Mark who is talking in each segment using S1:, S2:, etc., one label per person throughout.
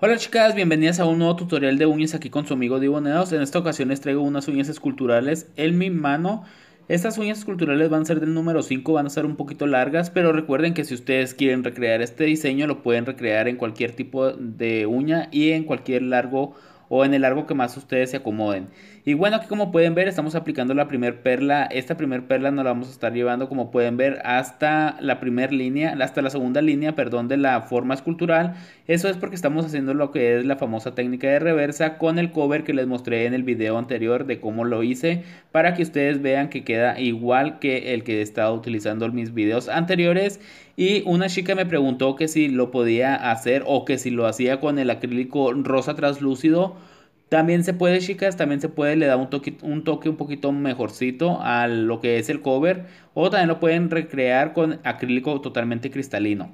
S1: Hola chicas, bienvenidas a un nuevo tutorial de uñas aquí con su amigo Diboneos. En esta ocasión les traigo unas uñas esculturales en mi mano. Estas uñas esculturales van a ser del número 5, van a ser un poquito largas, pero recuerden que si ustedes quieren recrear este diseño lo pueden recrear en cualquier tipo de uña y en cualquier largo o en el largo que más ustedes se acomoden. Y bueno, aquí como pueden ver, estamos aplicando la primer perla. Esta primer perla nos la vamos a estar llevando, como pueden ver, hasta la primera línea, hasta la segunda línea, perdón, de la forma escultural. Eso es porque estamos haciendo lo que es la famosa técnica de reversa con el cover que les mostré en el video anterior de cómo lo hice, para que ustedes vean que queda igual que el que he estado utilizando en mis videos anteriores. Y una chica me preguntó que si lo podía hacer o que si lo hacía con el acrílico rosa translúcido también se puede, chicas, también se puede, le da un toque, un toque un poquito mejorcito a lo que es el cover. O también lo pueden recrear con acrílico totalmente cristalino.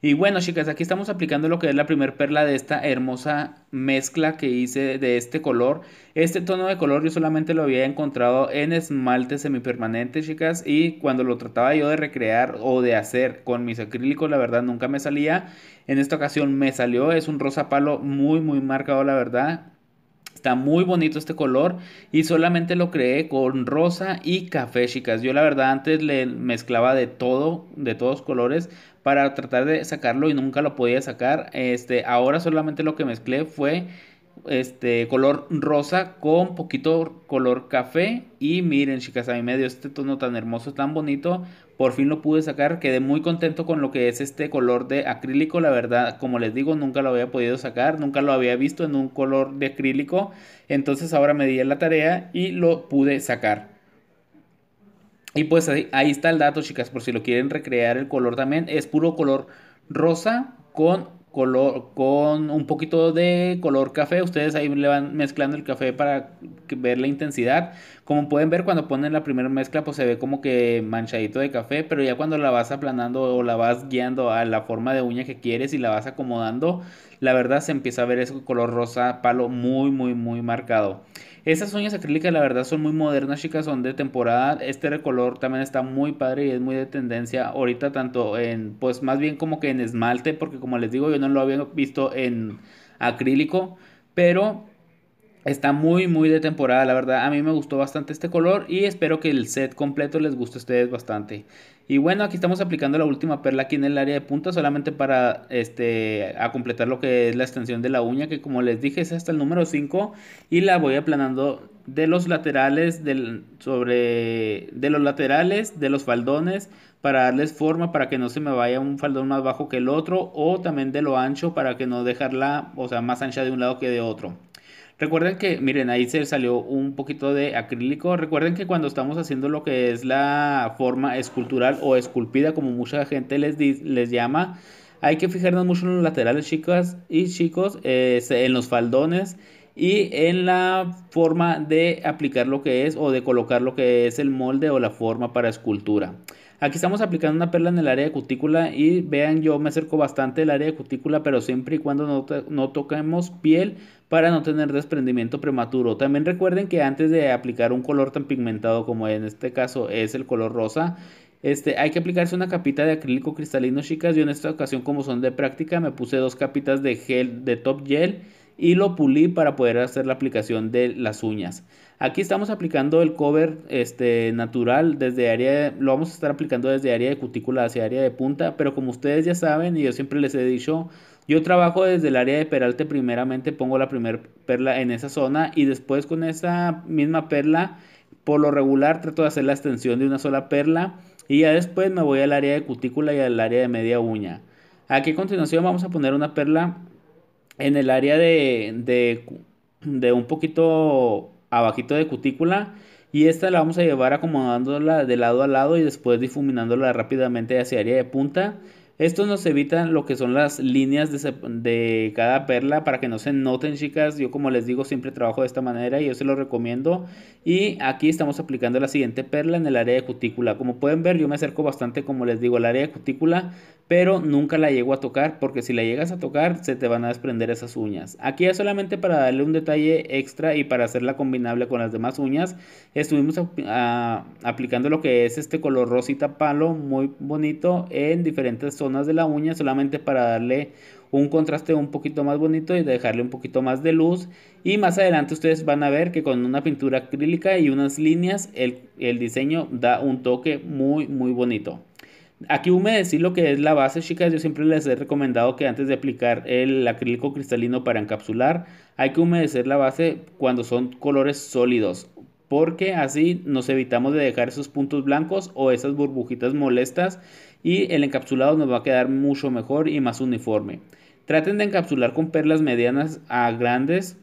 S1: Y bueno, chicas, aquí estamos aplicando lo que es la primer perla de esta hermosa mezcla que hice de este color. Este tono de color yo solamente lo había encontrado en esmalte semipermanente, chicas. Y cuando lo trataba yo de recrear o de hacer con mis acrílicos, la verdad nunca me salía. En esta ocasión me salió, es un rosa palo muy, muy marcado, la verdad. Está muy bonito este color y solamente lo creé con rosa y café, chicas. Yo la verdad antes le mezclaba de todo, de todos colores para tratar de sacarlo y nunca lo podía sacar. Este, ahora solamente lo que mezclé fue este color rosa con poquito color café y miren chicas a mí me dio este tono tan hermoso tan bonito por fin lo pude sacar. Quedé muy contento con lo que es este color de acrílico. La verdad, como les digo, nunca lo había podido sacar, nunca lo había visto en un color de acrílico. Entonces ahora me di la tarea y lo pude sacar. Y pues ahí, ahí está el dato, chicas, por si lo quieren recrear el color también. Es puro color rosa con color, con un poquito de color café. Ustedes ahí le van mezclando el café para ver la intensidad. Como pueden ver, cuando ponen la primera mezcla, pues se ve como que manchadito de café, pero ya cuando la vas aplanando o la vas guiando a la forma de uña que quieres y la vas acomodando, la verdad se empieza a ver ese color rosa palo muy, muy, muy marcado. Esas uñas acrílicas, la verdad, son muy modernas, chicas, son de temporada. Este recolor también está muy padre y es muy de tendencia ahorita, tanto en, pues más bien como que en esmalte, porque como les digo, yo no lo había visto en acrílico, pero está muy, muy de temporada, la verdad. A mí me gustó bastante este color y espero que el set completo les guste a ustedes bastante. Y bueno, aquí estamos aplicando la última perla aquí en el área de punta solamente para este, a completar lo que es la extensión de la uña, que como les dije es hasta el número 5 y la voy aplanando de los laterales, del, sobre, de los laterales, de los faldones, para darles forma, para que no se me vaya un faldón más bajo que el otro, o también de lo ancho, para que no dejarla, o sea, más ancha de un lado que de otro. Recuerden que, miren, ahí se salió un poquito de acrílico. Recuerden que cuando estamos haciendo lo que es la forma escultural o esculpida, como mucha gente les, les llama, hay que fijarnos mucho en los laterales, chicas y chicos, eh, en los faldones y en la forma de aplicar lo que es o de colocar lo que es el molde o la forma para escultura. Aquí estamos aplicando una perla en el área de cutícula y vean yo me acerco bastante al área de cutícula pero siempre y cuando no, toquemos piel para no tener desprendimiento prematuro. También recuerden que antes de aplicar un color tan pigmentado como en este caso es el color rosa, este, hay que aplicarse una capita de acrílico cristalino chicas. Yo en esta ocasión como son de práctica me puse dos capitas de gel de top gel y lo pulí para poder hacer la aplicación de las uñas. Aquí estamos aplicando el cover este, natural desde área, de, lo vamos a estar aplicando desde área de cutícula hacia área de punta, pero como ustedes ya saben y yo siempre les he dicho, yo trabajo desde el área de peralte primeramente, pongo la primera perla en esa zona y después con esa misma perla, por lo regular trato de hacer la extensión de una sola perla y ya después me voy al área de cutícula y al área de media uña. Aquí a continuación vamos a poner una perla en el área de, de, un poquito abajito de cutícula. Y esta la vamos a llevar acomodándola de lado a lado y después difuminándola rápidamente hacia área de punta. Esto nos evita lo que son las líneas de, de, cada perla para que no se noten chicas. Yo como les digo siempre trabajo de esta manera y yo se lo recomiendo. Y aquí estamos aplicando la siguiente perla en el área de cutícula. Como pueden ver yo me acerco bastante como les digo al área de cutícula pero nunca la llego a tocar porque si la llegas a tocar se te van a desprender esas uñas. Aquí es solamente para darle un detalle extra y para hacerla combinable con las demás uñas. Estuvimos aplicando lo que es este color rosita palo muy bonito en diferentes zonas de la uña solamente para darle un contraste un poquito más bonito y dejarle un poquito más de luz. Y más adelante ustedes van a ver que con una pintura acrílica y unas líneas el, el diseño da un toque muy muy bonito. Aquí humedecí lo que es la base, chicas. Yo siempre les he recomendado que antes de aplicar el acrílico cristalino para encapsular, hay que humedecer la base cuando son colores sólidos, porque así nos evitamos de dejar esos puntos blancos o esas burbujitas molestas y el encapsulado nos va a quedar mucho mejor y más uniforme. Traten de encapsular con perlas medianas a grandes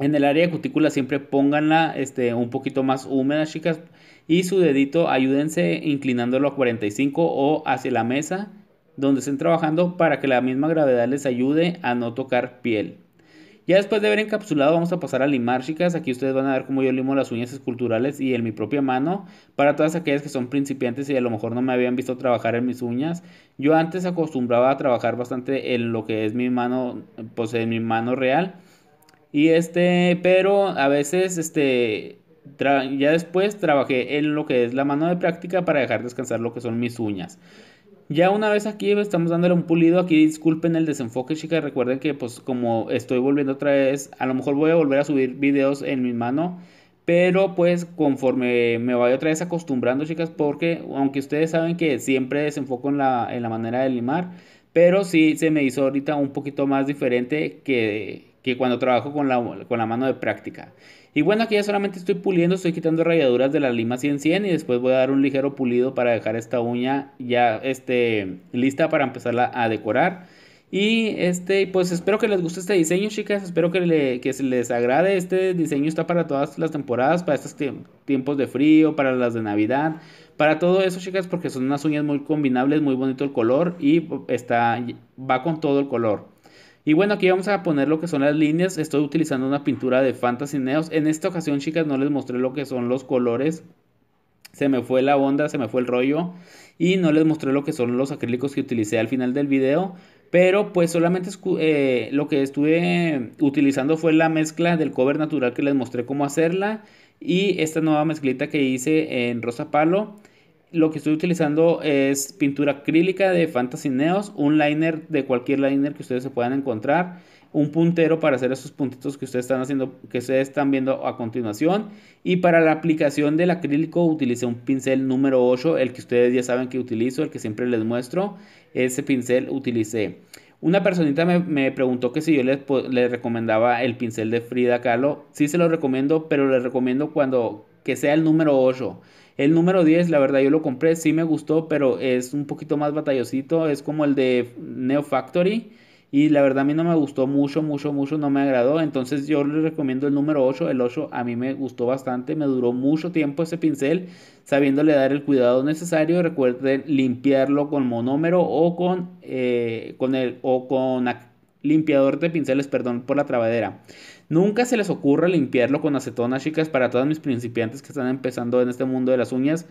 S1: en el área de cutícula siempre pónganla este, un poquito más húmeda, chicas. Y su dedito ayúdense inclinándolo a 45 o hacia la mesa donde estén trabajando para que la misma gravedad les ayude a no tocar piel. Ya después de haber encapsulado vamos a pasar a limar chicas, aquí ustedes van a ver cómo yo limo las uñas esculturales y en mi propia mano para todas aquellas que son principiantes y a lo mejor no me habían visto trabajar en mis uñas. Yo antes acostumbraba a trabajar bastante en lo que es mi mano, pues en mi mano real y este, pero a veces, este, ya después trabajé en lo que es la mano de práctica para dejar descansar lo que son mis uñas. Ya una vez aquí pues, estamos dándole un pulido, aquí disculpen el desenfoque chicas, recuerden que pues como estoy volviendo otra vez, a lo mejor voy a volver a subir videos en mi mano, pero pues conforme me vaya otra vez acostumbrando chicas, porque aunque ustedes saben que siempre desenfoco en la, en la manera de limar, pero sí se me hizo ahorita un poquito más diferente que, que cuando trabajo con la, con la mano de práctica. Y bueno, aquí ya solamente estoy puliendo, estoy quitando rayaduras de la lima 100-100 y después voy a dar un ligero pulido para dejar esta uña ya este, lista para empezarla a decorar. Y este, pues espero que les guste este diseño, chicas. Espero que, les agrade. Este diseño está para todas las temporadas, para estos tiempos de frío, para las de Navidad, para todo eso, chicas, porque son unas uñas muy combinables, muy bonito el color y pues, está, va con todo el color. Y bueno, aquí vamos a poner lo que son las líneas. Estoy utilizando una pintura de Fantasy Neos. En esta ocasión, chicas, no les mostré lo que son los colores. Se me fue la onda, se me fue el rollo. Y no les mostré lo que son los acrílicos que utilicé al final del video. Pero pues solamente eh, lo que estuve utilizando fue la mezcla del cover natural que les mostré cómo hacerla. Y esta nueva mezclita que hice en rosa palo lo que estoy utilizando es pintura acrílica de Fantasy Neos, un liner de cualquier liner que ustedes se puedan encontrar, un puntero para hacer esos puntitos que ustedes están haciendo, que están viendo a continuación. Y para la aplicación del acrílico utilicé un pincel número 8, el que ustedes ya saben que utilizo, el que siempre les muestro. Ese pincel utilicé. Una personita me, preguntó que si yo les, les, recomendaba el pincel de Frida Kahlo. Sí se lo recomiendo, pero les recomiendo cuando que sea el número 8. El número 10, la verdad, yo lo compré, sí me gustó, pero es un poquito más batallosito. Es como el de Neo Factory. Y la verdad a mí no me gustó mucho, mucho, mucho, no me agradó. Entonces yo les recomiendo el número 8. El 8 a mí me gustó bastante, me duró mucho tiempo ese pincel, sabiéndole dar el cuidado necesario. Recuerden limpiarlo con monómero o con, eh, con, el, o con limpiador de pinceles, perdón, por la trabadera. Nunca se les ocurra limpiarlo con acetona, chicas, para todas mis principiantes que están empezando en este mundo de las uñas.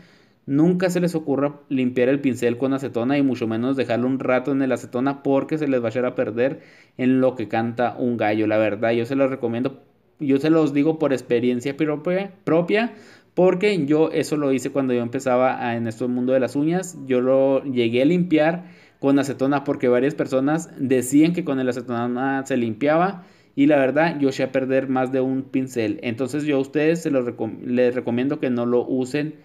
S1: Nunca se les ocurra limpiar el pincel con acetona y mucho menos dejarlo un rato en el acetona porque se les va a echar a perder en lo que canta un gallo. La verdad, yo se los recomiendo, yo se los digo por experiencia propia, porque yo eso lo hice cuando yo empezaba en este mundo de las uñas. Yo lo llegué a limpiar con acetona porque varias personas decían que con el acetona se limpiaba y la verdad yo sé perder más de un pincel. Entonces yo a ustedes se lo les recomiendo que no lo usen,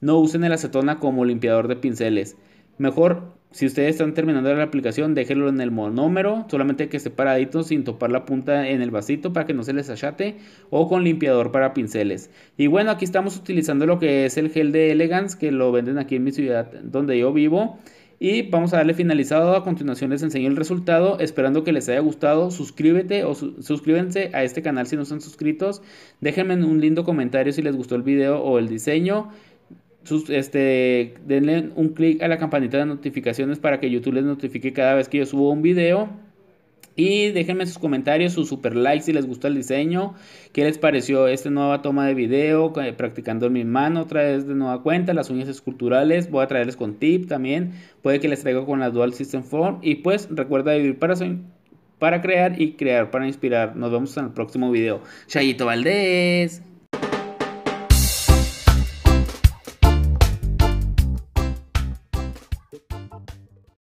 S1: no usen el acetona como limpiador de pinceles. Mejor si ustedes están terminando la aplicación, déjenlo en el monómero, solamente que esté paradito sin topar la punta en el vasito para que no se les achate o con limpiador para pinceles. Y bueno, aquí estamos utilizando lo que es el gel de Elegance que lo venden aquí en mi ciudad donde yo vivo. Y vamos a darle finalizado. A continuación les enseño el resultado. Esperando que les haya gustado. Suscríbete o suscríbanse a este canal si no están suscritos. Déjenme un lindo comentario si les gustó el video o el diseño. este, denle un clic a la campanita de notificaciones para que YouTube les notifique cada vez que yo subo un video. Y déjenme sus comentarios, sus super likes si les gusta el diseño. ¿Qué les pareció esta nueva toma de video? Practicando en mi mano otra vez de nueva cuenta. Las uñas esculturales. Voy a traerles con tip también. Puede que les traiga con la Dual System Form. Y pues recuerda vivir para, para crear y crear para inspirar. Nos vemos en el próximo video. Chayito Valdés.